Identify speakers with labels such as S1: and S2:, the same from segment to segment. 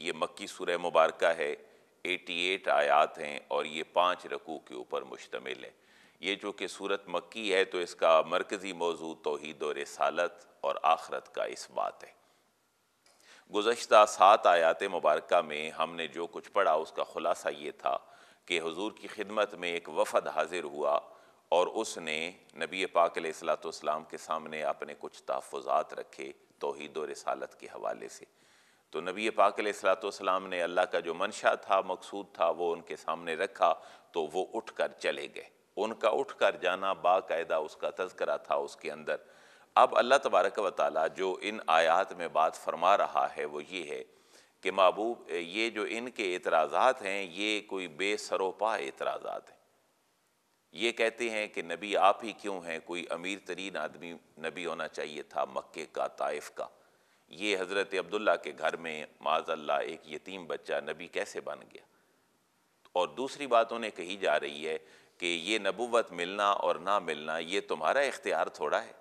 S1: ये मक्की सूर मुबारक है 88 आयात हैं और ये पाँच रकू के ऊपर मुश्तमिल है ये जो कि सूरत मक्की है तो इसका मरकज़ी मौजू तोहद और रसालत और आखरत का इस बात है गुजशत सात आयात मुबारक में हमने जो कुछ पढ़ा उसका ख़ुलासा ये था कि हजूर की खिदमत में एक वफद हाजिर हुआ और उसने नबी पाकलाम के सामने अपने कुछ तहफ़ात रखे तोहद और रसालत के हवाले से तो नबी पाक सलाम ने अल्लाह का जो मंशा था मकसूद था वो उनके सामने रखा तो वो उठ कर चले गए उनका उठ कर जाना बायदा उसका तस्करा था उसके अंदर अब अल्लाह तबारक व जो इन आयात में बात फरमा रहा है वो ये है कि महबूब ये जो इनके एतराज़ा हैं ये कोई बेसरोपा एतराज़ात हैं ये कहते हैं कि नबी आप ही क्यों हैं कोई अमीर तरीन आदमी नबी होना चाहिए था मक्के का ताइफ का ये हज़रत अब्दुल्ला के घर में माजल्ला एक यतीम बच्चा नबी कैसे बन गया और दूसरी बात उन्हें कही जा रही है कि ये नबूवत मिलना और ना मिलना ये तुम्हारा इख्तियार थोड़ा है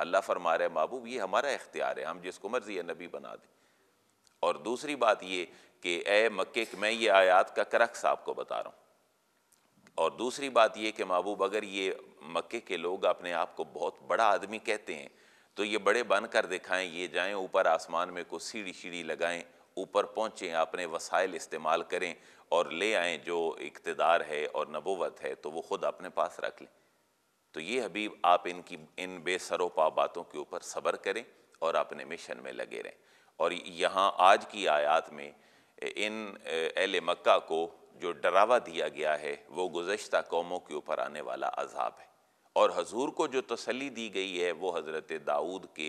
S1: अल्लाह फरमा रहे महबूब ये हमारा इख्तियार है हम जिसको मर्ज़ी है नबी बना दें और दूसरी बात ये कि ए मक्के मैं ये आयात का करक्स आपको बता रहा हूँ और दूसरी बात ये कि महबूब अगर ये मक्के के लोग अपने आप को बहुत बड़ा आदमी कहते हैं तो ये बड़े बन कर दिखाएं ये जाएं ऊपर आसमान में को सीढ़ी सीढ़ी लगाएं ऊपर पहुंचें अपने वसाइल इस्तेमाल करें और ले आए जो इकतदार है और नबोवत है तो वो ख़ुद अपने पास रख लें तो ये हबीब आप इनकी इन बेसरोपा बातों के ऊपर सब्र करें और अपने मिशन में लगे रहें और यहाँ आज की आयात में इन एल मक्का को जो डरावा दिया गया है वो गुज्त कौमों के ऊपर आने वाला अजाब है और हजूर को जो तसली दी गई है वो हज़रत दाऊद के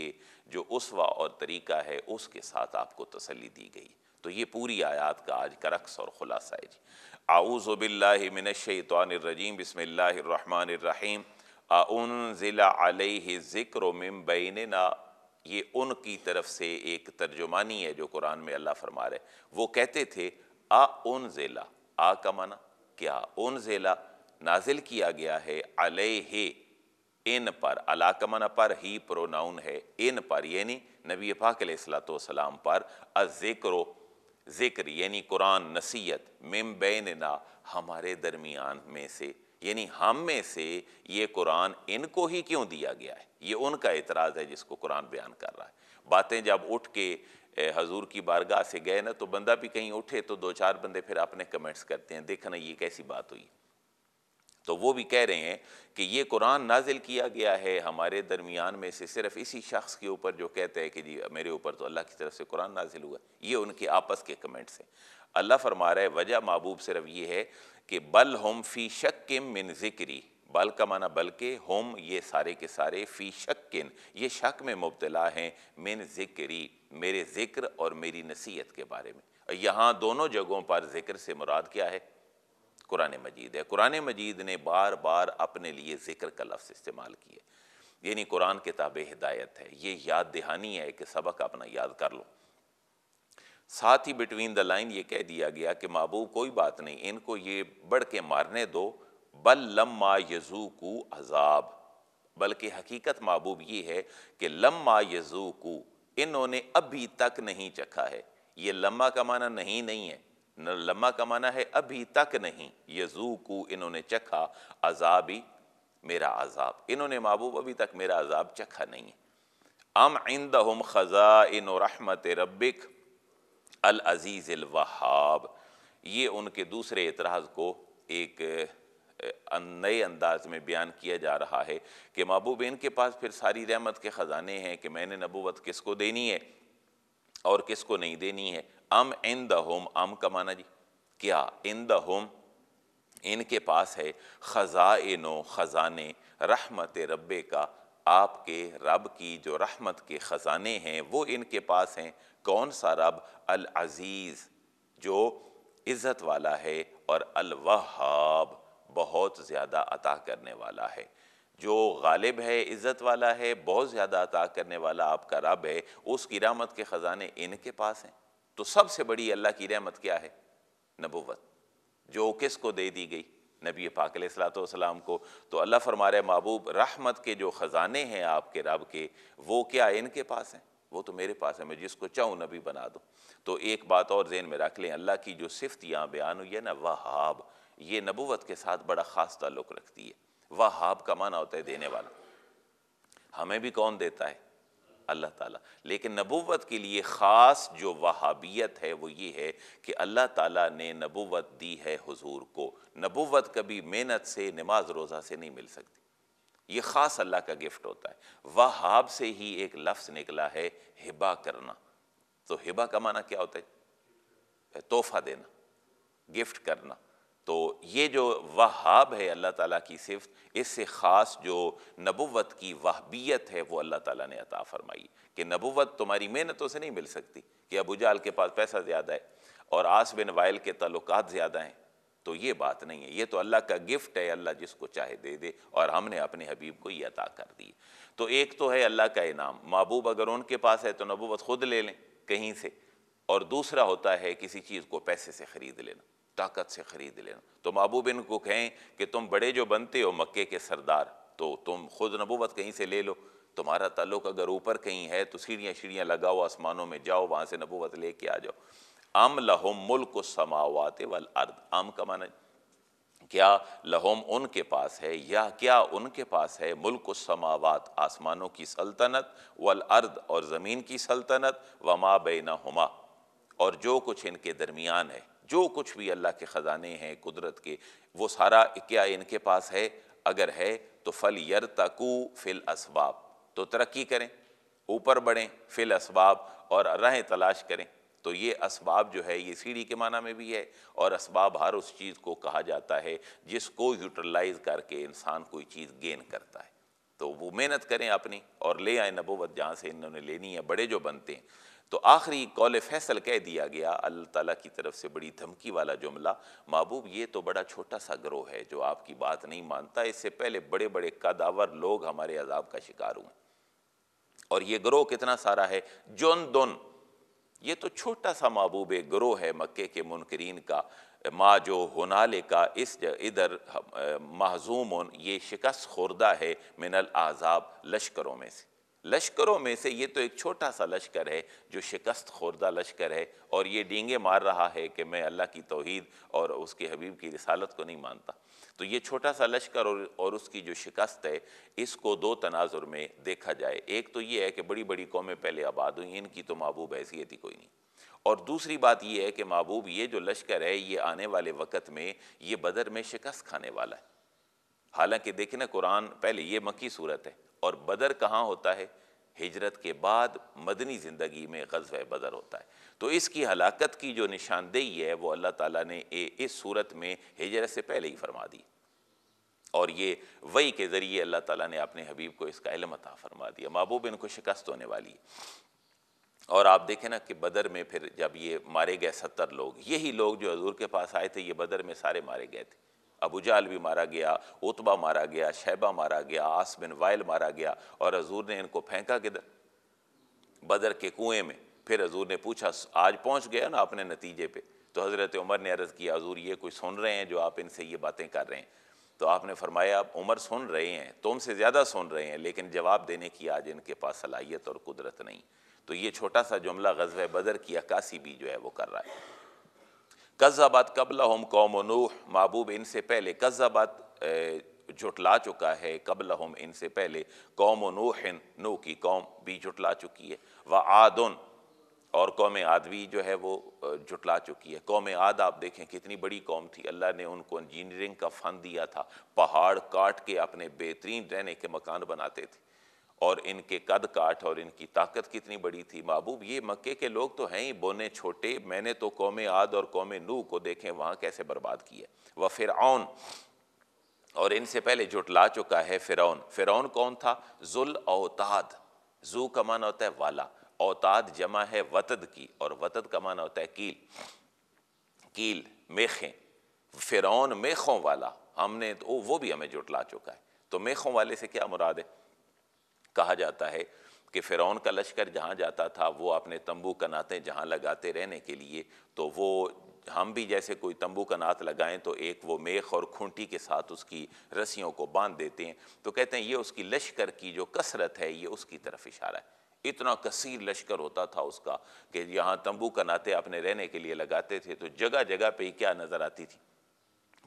S1: जो उसवा और तरीका है उसके साथ आपको तसली दी गई तो ये पूरी आयात का आज का रक्स और ख़ुलासा है जी आऊज़बिल्लिमिनशैतरजीम बसमीम आउन ज़िला ज़िक्र मिम ना ये उनकी तरफ से एक तर्जुमानी है जो कुरान में अल्लाह फरमा रहे वो कहते थे आ उन ज़िला आ का माना क्या उन ज़िला नाजिल किया गया है अलह इन पर अलाकमन पर ही प्रोनाउन है इन पर यानी नबी पाक सलाम पर अजिक्रो जिक्र यानी कुरान नसीहत मिम हमारे दरमियान में से यानी हम में से ये कुरान इनको ही क्यों दिया गया है ये उनका एतराज़ है जिसको कुरान बयान कर रहा है बातें जब उठ के हजूर की बारगाह से गए ना तो बंदा भी कहीं उठे तो दो चार बंदे फिर अपने कमेंट्स करते हैं देखना ये कैसी बात हुई तो वो भी कह रहे हैं कि ये कुरान नाजिल किया गया है हमारे दरमियान में से सिर्फ इसी शख्स के ऊपर जो कहते हैं कि जी मेरे ऊपर तो अल्लाह की तरफ से कुरान नाजिल हुआ ये उनके आपस के कमेंट्स हैं अल्लाह फरमा रहा है वजह महबूब सिर्फ ये है कि बल होम फ़ी शक मिन ज़िक्री बल का माना बल्कि होम ये सारे के सारे फ़ी किन ये शक में मुबतला हैं मिन ज़िक्री मेरे ज़िक्र और मेरी नसीहत के बारे में यहाँ दोनों जगहों पर ज़िक्र से मुराद क्या है कुरान मजीद है कुरान मजीद ने बार बार अपने लिए ज़िक्र का लफ्ज़ इस्तेमाल किया यानी कुरान किताब हिदायत है ये याद दहानी है कि सबक अपना याद कर लो साथ ही बिटवीन द लाइन ये कह दिया गया कि महबूब कोई बात नहीं इनको ये बढ़ के मारने दो बल लम्मा यजूकू अजाब बल्कि हकीकत महबूब ये है कि लम्मा यजूकू इन्होंने अभी तक नहीं चखा है ये लम्मा का माना नहीं नहीं है लम्मा का माना है अभी तक नहीं यजूकू इन्होंने चखा अजाबी मेरा अजाब इन्होंने महबूब अभी तक मेरा अजाब चखा नहीं है अम इंद हम ख़ज़ा इन रहमत रबिक अल अज़ीज़ वहाब ये उनके दूसरे एतराज़ को एक नए अंदाज में बयान किया जा रहा है कि महबूब इनके पास फिर सारी रहमत के ख़जाने हैं कि मैंने नबूवत किसको देनी है और किसको नहीं देनी है अम इन द होम अम का माना जी क्या इन द होम इनके पास है ख़ज़ा नो ख़ज़ाने रहमत रब्बे का आपके रब की जो रहमत के ख़ज़ाने हैं वो इनके पास हैं कौन सा रब अल अज़ीज़ जो इज़्ज़त वाला है और अलवहाब बहुत ज़्यादा अता करने वाला है जो गालिब है इज़्ज़त वाला है बहुत ज़्यादा अता करने वाला आपका रब है उस किरामत के ख़ज़ाने इनके पास हैं तो सबसे बड़ी अल्लाह की रहमत क्या है नबूवत जो किस को दे दी गई नबी पाक सलाम को तो अल्लाह फरमा रहे महबूब रहमत के जो ख़जाने हैं आपके रब के वो क्या इनके पास हैं वो तो मेरे पास है मैं जिसको चाहूँ नबी बना दूँ तो एक बात और जेन में रख लें अल्लाह की जो सिफत यहाँ बयान हुई है ना वहाब ये नबूवत के साथ बड़ा ख़ास ताल्लुक़ रखती है वहाब का माना होता है देने वाला हमें भी कौन देता है अल्लाह ताला लेकिन नबूवत के लिए ख़ास जो वहाबियत है वो ये है कि अल्लाह ताला ने नबूवत दी है हुजूर को नबूवत कभी मेहनत से नमाज रोज़ा से नहीं मिल सकती ये ख़ास अल्लाह का गिफ्ट होता है वहाब से ही एक लफ्ज़ निकला है हिबा करना तो हिबा का माना क्या होता है तोहफ़ा देना गिफ्ट करना तो ये जो वहाब है अल्लाह ताला की सिफत इससे ख़ास जो नबुवत की वहबियत है वो अल्लाह ताला ने अता फरमाई कि नबुवत तुम्हारी मेहनतों से नहीं मिल सकती कि अबू जाल के पास पैसा ज़्यादा है और आस बिन वायल के तल्लक ज़्यादा हैं तो ये बात नहीं है ये तो अल्लाह का गिफ्ट है अल्लाह जिसको चाहे दे दे और हमने अपने हबीब को ये अता कर दी तो एक तो है अल्लाह का इनाम महबूब अगर उनके पास है तो नबूवत ख़ुद ले लें कहीं से और दूसरा होता है किसी चीज़ को पैसे से ख़रीद लेना ताकत से ख़रीद ले तो बिन को कहें कि तुम बड़े जो बनते हो मक्के के सरदार तो तुम खुद नबूबत कहीं से ले लो तुम्हारा तल्लुक अगर ऊपर कहीं है तो सीढ़ियाँ सीढ़ियाँ लगाओ आसमानों में जाओ वहाँ से नबूवत ले के आ जाओ अम लहम मुल्क समावत वल अर्द आम का माना क्या लहोम उनके पास है या क्या उनके पास है मुल्क समावत आसमानों की सल्तनत वल अर्द और ज़मीन की सल्तनत व वमा बेना हुमा और जो कुछ इनके दरमियान है जो कुछ भी अल्लाह के ख़जाने हैं कुदरत के वो सारा क्या इनके पास है अगर है तो फल यर तकू फिल इसबाब तो तरक्की करें ऊपर बढ़ें फिल इसबाब और रहें तलाश करें तो ये इसबाब जो है ये सीढ़ी के माना में भी है और इसबाब हर उस चीज़ को कहा जाता है जिसको यूटिलाइज करके इंसान कोई चीज़ गेन करता है तो वो मेहनत करें अपनी और ले आए नबोवत जहाँ से इन्होंने लेनी है बड़े जो बनते हैं तो आखिरी कौल फैसल कह दिया गया अल्लाह ताला की तरफ से बड़ी धमकी वाला जुमला महबूब ये तो बड़ा छोटा सा ग्रोह है जो आपकी बात नहीं मानता इससे पहले बड़े बड़े कदावर लोग हमारे अजाब का शिकार हुए और ये ग्रोह कितना सारा है जोन दोन ये तो छोटा सा महबूब ग्रोह है मक्के के मुनकरीन का माँ जो होनाले का इस इधर महजूम ये शिकस्त खुर्दा है मिनल आज़ाब लश्करों में से लश्करों में से ये तो एक छोटा सा लश्कर है जो शिकस्त खोरदा लश्कर है और ये डींगे मार रहा है कि मैं अल्लाह की तोहद और उसके हबीब की रिसालत को नहीं मानता तो ये छोटा सा लश्कर और और उसकी जो शिकस्त है इसको दो तनाजुर में देखा जाए एक तो ये है कि बड़ी बड़ी कौमें पहले आबाद हुई इनकी तो महबूब हैसियत ही कोई नहीं और दूसरी बात यह है कि महबूब ये जो लश्कर है ये आने वाले वक्त में ये बदर में शिकस्त खाने वाला है हालांकि देखें ना कुरान पहले ये मक्की सूरत है और बदर कहाँ होता है हिजरत के बाद मदनी ज़िंदगी में गजब बदर होता है तो इसकी हलाकत की जो निशानदेही है वो अल्लाह ताला ने ए, इस सूरत में हिजरत से पहले ही फरमा दी और ये वही के ज़रिए अल्लाह ताला ने अपने हबीब को इसका इलम अता फरमा दिया महबूब इनको शिकस्त होने वाली और आप देखें ना कि बदर में फिर जब ये मारे गए सत्तर लोग यही लोग जो हजूर के पास आए थे ये बदर में सारे मारे गए थे अबू जाल भी मारा गया उतबा मारा गया शहबा मारा गया आस बिन वाइल मारा गया और हजूर ने इनको फेंका किधर बदर के कुएं में फिर हजूर ने पूछा आज पहुंच गया ना अपने नतीजे पे तो हज़रत उमर ने अर्ज़ किया हजूर ये कोई सुन रहे हैं जो आप इनसे ये बातें कर रहे हैं तो आपने फरमाया आप उमर सुन रहे हैं तुमसे ज़्यादा सुन रहे हैं लेकिन जवाब देने की आज इनके पास सलाहियत और कुदरत नहीं तो ये छोटा सा जुमला गजब बदर की अक्सी भी जो है वो कर रहा है कज़ाबाद कबला हम कौम नूह महबूब इनसे पहले कज़ाबाद जुटला चुका है कबल हम इनसे पहले कौम नूहन नू की कौम भी जुटला चुकी है व आदन और कौम आद भी जो है वो जुटला चुकी है कौम आद आप देखें कितनी बड़ी कौम थी अल्लाह ने उनको इंजीनियरिंग का फ़न दिया था पहाड़ काट के अपने बेहतरीन रहने के मकान बनाते थे और इनके कद काठ और इनकी ताकत कितनी बड़ी थी महबूब ये मक्के के लोग तो हैं ही बोने छोटे मैंने तो कौम आद और कौम नू को देखें वहाँ कैसे बर्बाद किया वह फिर और इनसे पहले जुटला चुका है फ़िरौन फ़िरौन कौन था जुल औताद जू का माना होता है वाला औताद जमा है वतद की और वतद का माना होता है कील कील मेखें फ़िरौन मेखों वाला हमने तो वो भी हमें जुटला चुका है तो मेखों वाले से क्या मुराद है कहा जाता है कि फ़िरौन का लश्कर जहाँ जाता था वो अपने तंबू कनातें जहाँ लगाते रहने के लिए तो वो हम भी जैसे कोई तंबू का नात लगाएं तो एक वो मेख और खूंटी के साथ उसकी रस्सियों को बांध देते हैं तो कहते हैं ये उसकी लश्कर की जो कसरत है ये उसकी तरफ इशारा है इतना कसीर लश्कर होता था उसका कि यहाँ तंबू का नाते अपने रहने के लिए लगाते थे तो जगह जगह पे ही क्या नज़र आती थी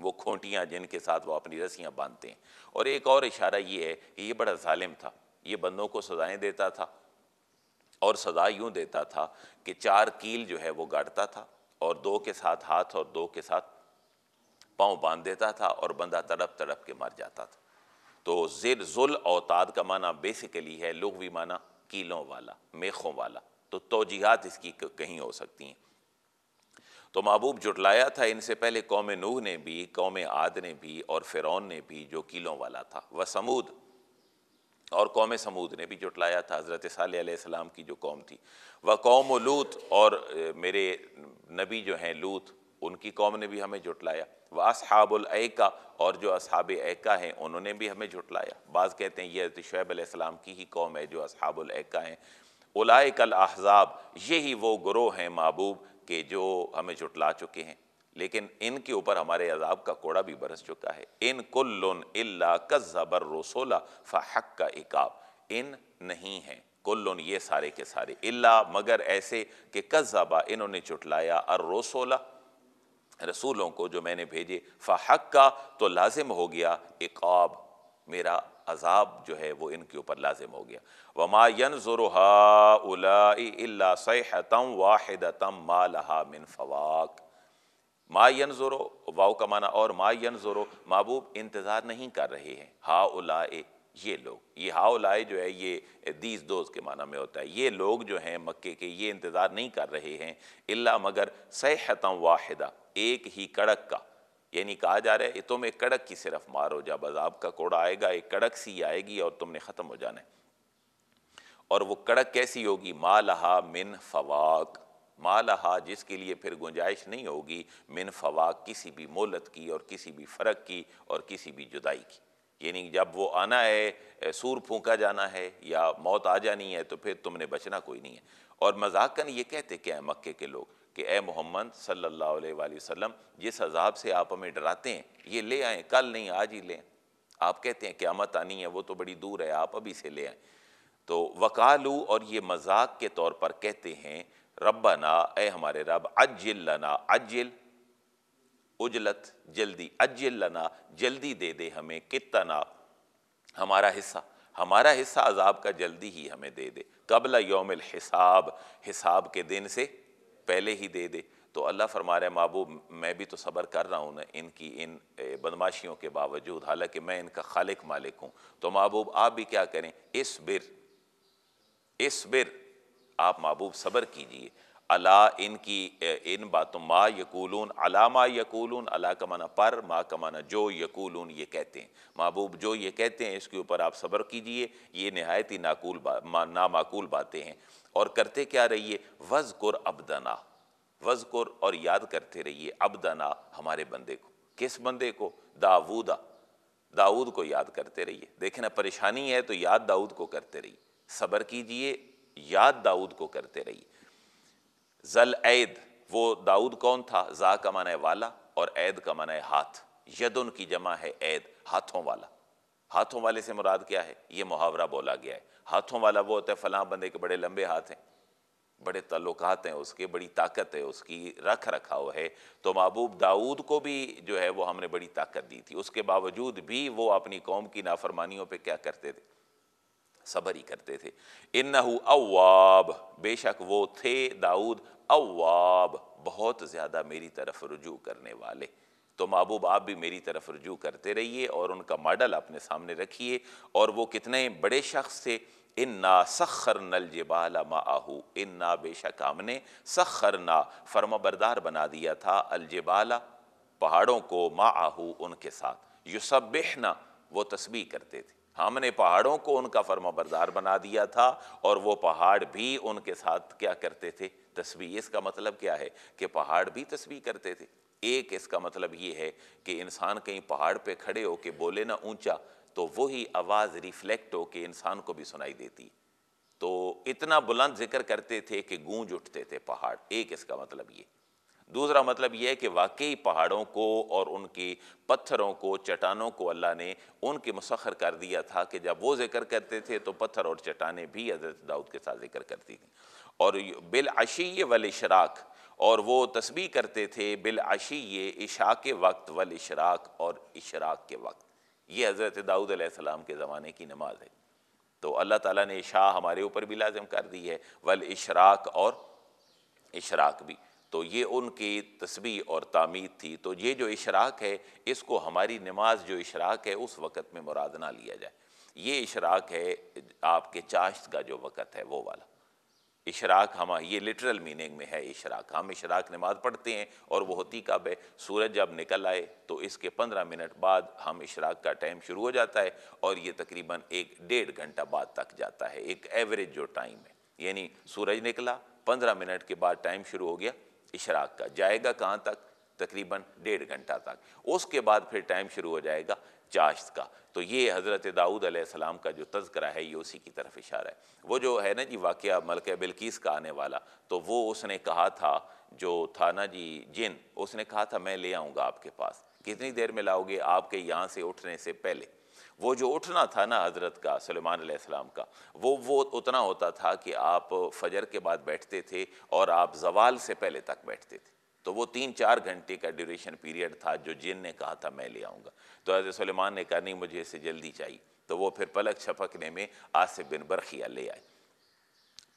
S1: वो खोटियाँ जिनके साथ वो अपनी रस्सियाँ बांधते हैं और एक और इशारा ये है कि ये बड़ा ालिम था ये बंदों को सजाएं देता था और सजा यूं देता था कि चार कील जो है वो गाड़ता था और दो के साथ हाथ और दो के साथ पाँव बांध देता था और बंदा तड़प तड़प के मर जाता था तो जेर जुल औताद का माना बेसिकली है लुगवी माना कीलों वाला मेखों वाला तो तोजीहत इसकी कहीं हो सकती हैं तो महबूब जुटलाया था इनसे पहले कौम नूह ने भी कौम आद ने भी और फ़िरौन ने भी जो कीलों वाला था वह समूद और कौम समूद ने भी जुटलाया था हज़रत सलाम की जो कौम थी वह कौम लूत और मेरे नबी जो हैं लूत उनकी कौम ने भी हमें जुटलाया व असहाबुलका और जो असहाब एक्का हैं उन्होंने भी हमें जुटलाया बाज़ कहते हैं ये हजरत शुएब की ही कौम है जो असहाबुलका हैं उलाए कल अहजाब यही वो गुरो हैं महबूब के जो हमें जुटला चुके हैं लेकिन इनके ऊपर हमारे अजाब का कोड़ा भी बरस चुका है इन कुल्लुन इल्ला कज़बर रसोला फ़हक का इकाब इन नहीं है कुल्लुन ये सारे के सारे इल्ला मगर ऐसे कि कज़बा इन्होंने चुटलाया अर रसोला रसूलों को जो मैंने भेजे फ़हक का तो लाजिम हो गया इकाब मेरा अजाब जो है वो इनके ऊपर लाजिम हो गया वमायन ज़ुरहा उला तम मा लहा मिन फवाक मा यन ज़ोरो वाओ का माना और मा ज़ोरो महबूब इंतज़ार नहीं कर रहे हैं हा उलाए ये लोग ये हा उलाए जो है ये दीज दोज के माना में होता है ये लोग जो हैं मक्के के ये इंतज़ार नहीं कर रहे हैं इल्ला मगर सहतम वाहिदा एक ही कड़क का यानी कहा जा रहा है तुम एक कड़क की सिर्फ मारो जब अजाब का कोड़ा आएगा एक कड़क सी आएगी और तुमने ख़त्म हो जाना है और वो कड़क कैसी होगी मा लहा मिन फवाक मालहा जिसके लिए फिर गुंजाइश नहीं होगी मिन फवाक किसी भी मोहलत की और किसी भी फ़र्क की और किसी भी जुदाई की यानी जब वो आना है सूर फूका जाना है या मौत आ जानी है तो फिर तुमने बचना कोई नहीं है और मजाकन ये कहते क्या है मक्के के लोग कि ए मोहम्मद सल्लल्लाहु अलैहि वसल्लम जिस अजाब से आप हमें डराते हैं ये ले आए कल नहीं आज ही लें आप कहते हैं क्यामत आनी है वो तो बड़ी दूर है आप अभी से ले आए तो वकालू और ये मजाक के तौर पर कहते हैं रबना ए हमारे रब अजिल लना अजिल उजलत जल्दी अजिल लना जल्दी दे दे हमें कितना हमारा हिस्सा हमारा हिस्सा अजाब का जल्दी ही हमें दे दे कबला योमिल हिसाब हिसाब के दिन से पहले ही दे दे तो अल्लाह फरमा रहे महबूब मैं भी तो सब्र कर रहा हूँ ना इनकी इन बदमाशियों के बावजूद हालांकि मैं इनका खालिक मालिक हूँ तो महबूब आप भी क्या करें इस बिर इस बिर आप महबूब सब्र कीजिए अला इनकी इन बातों मा यकूलून अला मा यकूलून अला का माना पर मा का माना जो यकूलून ये कहते हैं महबूब जो ये कहते हैं इसके ऊपर आप सब्र कीजिए ये नहायत ही नाकूल बा, नामाकूल बातें हैं और करते क्या रहिए वज़ कुर अबदना कुर और याद करते रहिए अबदना हमारे बंदे को किस बंदे को दाऊदा दाऊद को याद करते रहिए देखे ना परेशानी है तो याद दाऊद को करते रहिए सब्र कीजिए याद दाऊद को करते रही जल ऐद वो दाऊद कौन था जा का माना है वाला और ऐद का माना है हाथ यद उनकी जमा है ऐद हाथों वाला हाथों वाले से मुराद क्या है ये मुहावरा बोला गया है हाथों वाला वो होता है फलां बंदे के बड़े लंबे हाथ हैं बड़े तल्लुकात हैं उसके बड़ी ताकत है उसकी रख रखाव है तो महबूब दाऊद को भी जो है वो हमने बड़ी ताकत दी थी उसके बावजूद भी वो अपनी कौम की नाफरमानियों पर क्या करते थे सबर ही करते थे इन्नहु अवाब बेशक वो थे दाऊद अवाब बहुत ज़्यादा मेरी तरफ रुजू करने वाले तो महबूब आप भी मेरी तरफ रुजू करते रहिए और उनका मॉडल अपने सामने रखिए और वो कितने बड़े शख्स थे इन्ना सखर नल जबाल माहू इन ना बेशक हमने सखर ना फर्माबरदार बना दिया था अलजबाला पहाड़ों को माहू उनके साथ युसब ना वो तस्बी करते थे हमने पहाड़ों को उनका फर्मा बरदार बना दिया था और वो पहाड़ भी उनके साथ क्या करते थे तस्वीर इसका मतलब क्या है कि पहाड़ भी तस्वीर करते थे एक इसका मतलब ये है कि इंसान कहीं पहाड़ पे खड़े हो के बोले ना ऊंचा तो वही आवाज़ रिफ्लेक्ट हो के इंसान को भी सुनाई देती तो इतना बुलंद जिक्र करते थे कि गूंज उठते थे पहाड़ एक इसका मतलब ये दूसरा मतलब यह है कि वाकई पहाड़ों को और उनकी पत्थरों को चट्टानों को अल्लाह ने उनके मुसखर कर दिया था कि जब वो जिक्र करते थे तो पत्थर और चट्टाने भी हजरत दाऊद के साथ जिक्र करती थी और बिलआशी वल इशराक और वो तस्बी करते थे बिलआशी इशा के वक्त वल इशराक और इशराक के वक्त ये हज़रत दाऊद आसमाम के ज़माने की नमाज है तो अल्लाह ताला ने इशा हमारे ऊपर भी लाजम कर दी है वल इशराक और इशराक भी तो ये उनकी तस्वीर और तामीद थी तो ये जो इशराक है इसको हमारी नमाज जो इशराक है उस वक़्त में मुराद ना लिया जाए ये इशराक है आपके चाश्त का जो वक़्त है वो वाला इशराक हम ये लिटरल मीनिंग में है इशराक हम इशराक नमाज पढ़ते हैं और वो होती कब है सूरज जब निकल आए तो इसके पंद्रह मिनट बाद हम इशराक का टाइम शुरू हो जाता है और ये तकरीबन एक डेढ़ घंटा बाद तक जाता है एक एवरेज जो टाइम है यानी सूरज निकला पंद्रह मिनट के बाद टाइम शुरू हो गया इशराक का जाएगा कहाँ तक तकरीबन डेढ़ घंटा तक उसके बाद फिर टाइम शुरू हो जाएगा चाश्त का तो ये हज़रत दाऊद आसमाम का जो तस्करा है ये उसी की तरफ इशारा है वो जो है ना जी वाक़ मलक बिल्किस का आने वाला तो वो उसने कहा था जो था ना जी जिन उसने कहा था मैं ले आऊँगा आपके पास कितनी देर में लाओगे आपके यहाँ से उठने से पहले वो जो उठना था ना हज़रत का सलेमान सलेमान का वो वो उतना होता था कि आप फजर के बाद बैठते थे और आप जवाल से पहले तक बैठते थे तो वो तीन चार घंटे का ड्यूरेशन पीरियड था जो जिन ने कहा था मैं ले आऊँगा तो हज़रत सलेमान ने कहा नहीं मुझे इसे जल्दी चाहिए तो वो फिर पलक छपकने में आसिफ बिन बरखिया ले आए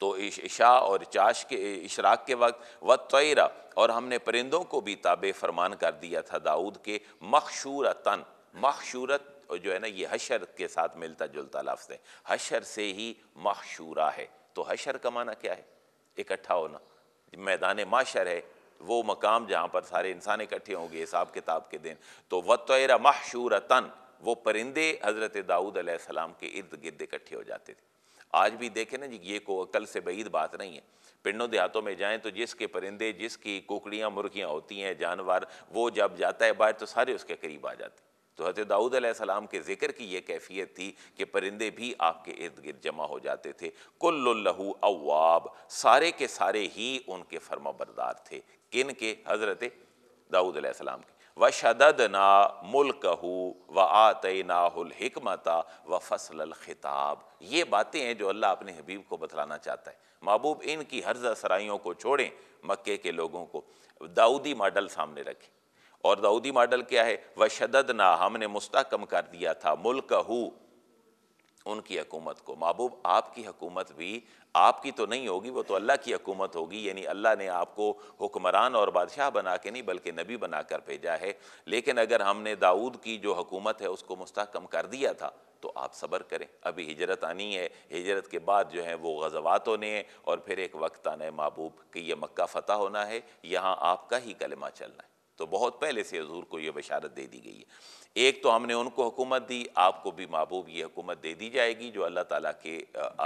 S1: तो इशा और चाश के इशराक के वक्त व तयरा और हमने परिंदों को भी ताबे फरमान कर दिया था दाऊद के मखशूरतन तन मखशूरत जो है ना ये हशर के साथ मिलता जुलता लफ्ज़ है हशर से ही मशूरा है तो हशर का माना क्या है इकट्ठा होना मैदान माशर है वो मकाम जहाँ पर सारे इंसान इकट्ठे होंगे हिसाब किताब के दिन तो वतरा मशूर तन वो परिंदे हज़रत दाऊद आसमाम के इर्द गिर्द इकट्ठे हो जाते थे आज भी देखें ना जी ये को अकल से बईद बात नहीं है पिंडों देहातों में जाएं तो जिसके परिंदे जिसकी कुकड़ियाँ मुर्गियाँ होती हैं जानवर वो जब जाता है बाहर तो सारे उसके करीब आ जाते हैं तो हजरत दाऊद सलाम के ज़िक्र की ये कैफियत थी कि परिंदे भी आपके इर्द गिर्द जमा हो जाते थे कुल्लहू अवाब सारे के सारे ही उनके फर्मा बरदार थे किन के हज़रत दाऊद सलाम के व शदद ना मुल्क व आत नाहमता व फसल ख़िताब ये बातें हैं जो अल्लाह अपने हबीब को बतलाना चाहता है महबूब इनकी हर्ज सराइयों को छोड़ें मक्के के लोगों को दाऊदी मॉडल सामने रखें और दाऊदी मॉडल क्या है वशदद ना हमने मुस्तकम कर दिया था मुल्क हु उनकी हकूमत को महबूब आपकी हकूमत भी आपकी तो नहीं होगी वो तो अल्लाह की हकूमत होगी यानी अल्लाह ने आपको हुक्मरान और बादशाह बना के नहीं बल्कि नबी बना कर भेजा है लेकिन अगर हमने दाऊद की जो हकूमत है उसको मुस्तकम कर दिया था तो आप सब्र करें अभी हिजरत आनी है हिजरत के बाद जो है वो गजवात होने हैं और फिर एक वक्त आना है महबूब कि यह मक्का फ़तेह होना है यहाँ आपका ही कलमा चलना है तो बहुत पहले से हजूर को यह बशारत दे दी गई है एक तो हमने उनको हुकूमत दी आपको भी महबूब ये हुकूमत दे दी जाएगी जो अल्लाह ताला के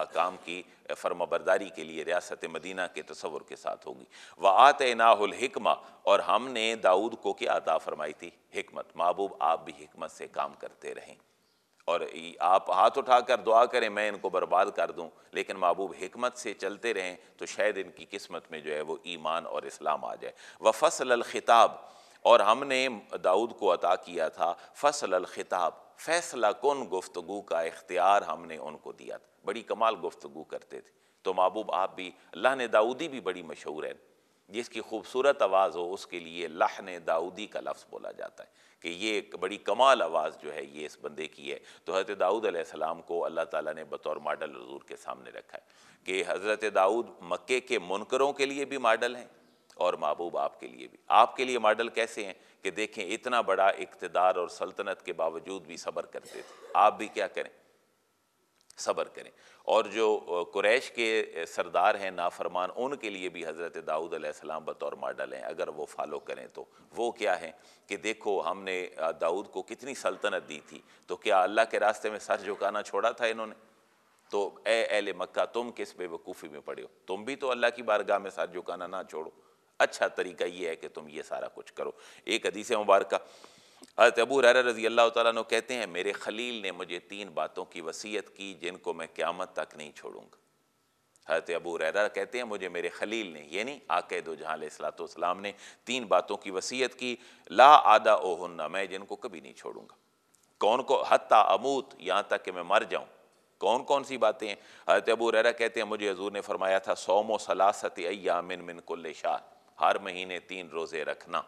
S1: आकाम की फर्माबरदारी के लिए रियासत मदीना के तस्वुर के साथ होगी व आत नाहकमा और हमने दाऊद को क्या अदा फरमाई थी हमत महबूब आप भी हमत से काम करते रहें और आप हाथ उठा कर दुआ करें मैं इनको बर्बाद कर दूं लेकिन महबूब हमत से चलते रहें तो शायद इनकी किस्मत में जो है वो ईमान और इस्लाम आ जाए व फसल ख़िताब और हमने दाऊद को अता किया था फसल ख़िताब फ़ैसला कन गुफ्तगु का इख्तियार हमने उनको दिया था बड़ी कमाल गुफ्तगु करते थे तो महबूब आप भी अल्लाह ने दाऊदी भी बड़ी मशहूर है जिसकी खूबसूरत आवाज़ हो उसके लिए लहन दाऊदी का लफ्ज़ बोला जाता है कि ये एक बड़ी कमाल आवाज़ जो है ये इस बंदे की है तो हज़रत दाऊद आसमाम को अल्लाह ताला ने बतौर मॉडल हजूर के सामने रखा है कि हज़रत दाऊद मक्के के मुनकरों के लिए भी मॉडल हैं और महबूब आपके लिए भी आपके लिए मॉडल कैसे हैं कि देखें इतना बड़ा इकतदार और सल्तनत के बावजूद भी सब्र करते थे आप भी क्या करें सब्र करें और जो कुरैश के सरदार हैं नाफरमान उनके लिए भी हज़रत दाऊद अलैहिस्सलाम बतौर मॉडल हैं अगर वो फॉलो करें तो वो क्या है कि देखो हमने दाऊद को कितनी सल्तनत दी थी तो क्या अल्लाह के रास्ते में सर झुकाना छोड़ा था इन्होंने तो ए एल मक्का तुम किस बेवकूफ़ी में पड़े हो तुम भी तो अल्लाह की बारगाह में सर झुकाना ना छोड़ो अच्छा तरीका ये है कि तुम ये सारा कुछ करो एक हदीस मुबारक हज़रत अबू रर रजी अल्लाह तु कहते हैं मेरे खलील ने मुझे तीन बातों की वसीयत की जिनको मैं क़्यामत तक नहीं छोड़ूंगा हज़रत अबू रैरा कहते हैं मुझे मेरे खलील ने यानी आके दो जहाँ सलाम ने तीन बातों की वसीयत की ला आदा ओहन्ना मैं जिनको कभी नहीं छोड़ूंगा कौन को हता अमूत यहाँ तक कि मैं मर जाऊँ कौन कौन सी बातें हैं हज़रत अबू रैरा कहते हैं मुझे हजूर ने फरमाया था सोमो सलासत अयामिन मिन कुल्ल शाह हर महीने तीन रोज़े रखना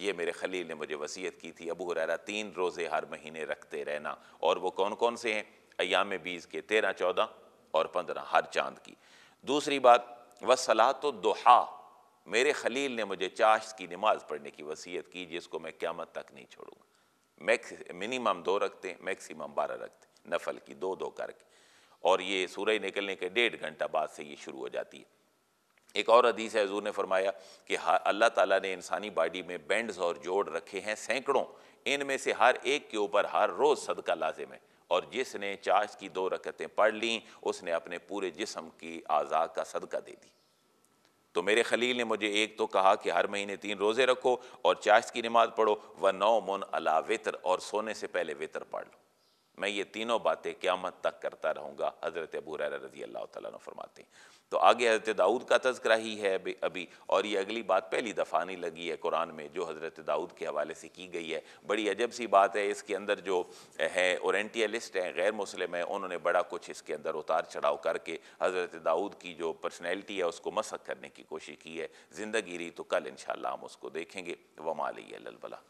S1: ये मेरे खलील ने मुझे वसीयत की थी अबू हुररा तीन रोज़े हर महीने रखते रहना और वो कौन कौन से हैं अयाम बीज के तेरह चौदह और पंद्रह हर चांद की दूसरी बात वसला तो दोहा मेरे खलील ने मुझे चाश की नमाज पढ़ने की वसीयत की जिसको मैं क्यामत तक नहीं छोड़ूंगा मैक्स मिनिमम दो रखते हैं मैक्सिमम बारह रखते हैं नफल की दो दो करके और ये सूरज निकलने के डेढ़ घंटा बाद से ये शुरू हो जाती है एक और अदीस है हजूर ने फरमाया कि अल्लाह ताला ने इंसानी बॉडी में बैंड्स और जोड़ रखे हैं सैकड़ों इनमें से हर एक के ऊपर हर रोज़ सदका लाजिम है और जिसने चार्ज की दो रकतें पढ़ लीं उसने अपने पूरे जिसम की आज़ाद का सदका दे दी तो मेरे खलील ने मुझे एक तो कहा कि हर महीने तीन रोज़े रखो और चाश की नमाज पढ़ो व नौ मन अला वितर और सोने से पहले वितर पढ़ लो मैं ये तीनों बातें क़्यामत तक करता रहूँगा हज़रत अबू रजी अल्लाह तुम फरमाते हैं तो आगे हज़रत दाऊद का तस्करा ही है अभी अभी और ये अगली बात पहली दफ़ा नहीं लगी है कुरान में जो हज़रत दाऊद के हवाले से की गई है बड़ी अजब सी बात है इसके अंदर जो है औरटियलिस्ट हैं गैर मुस्लिम हैं उन्होंने बड़ा कुछ इसके अंदर उतार चढ़ाव करके हज़रत दाऊद की जो पर्सनैलिटी है उसको मसक करने की कोशिश की है ज़िंदगी रही तो कल इन हम उसको देखेंगे वमाली बला